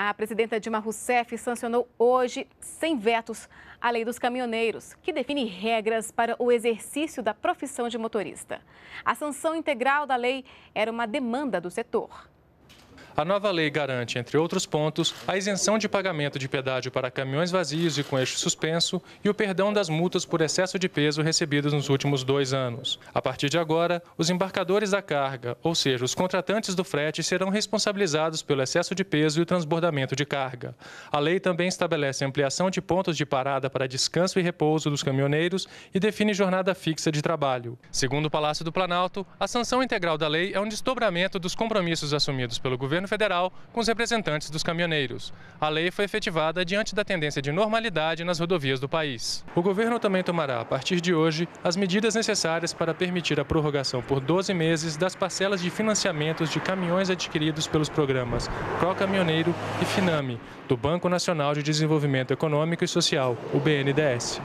A presidenta Dilma Rousseff sancionou hoje, sem vetos, a Lei dos Caminhoneiros, que define regras para o exercício da profissão de motorista. A sanção integral da lei era uma demanda do setor. A nova lei garante, entre outros pontos, a isenção de pagamento de pedágio para caminhões vazios e com eixo suspenso e o perdão das multas por excesso de peso recebidas nos últimos dois anos. A partir de agora, os embarcadores da carga, ou seja, os contratantes do frete, serão responsabilizados pelo excesso de peso e o transbordamento de carga. A lei também estabelece ampliação de pontos de parada para descanso e repouso dos caminhoneiros e define jornada fixa de trabalho. Segundo o Palácio do Planalto, a sanção integral da lei é um desdobramento dos compromissos assumidos pelo governo governo federal com os representantes dos caminhoneiros. A lei foi efetivada diante da tendência de normalidade nas rodovias do país. O governo também tomará, a partir de hoje, as medidas necessárias para permitir a prorrogação por 12 meses das parcelas de financiamentos de caminhões adquiridos pelos programas Pro Caminhoneiro e Finame, do Banco Nacional de Desenvolvimento Econômico e Social, o BNDES.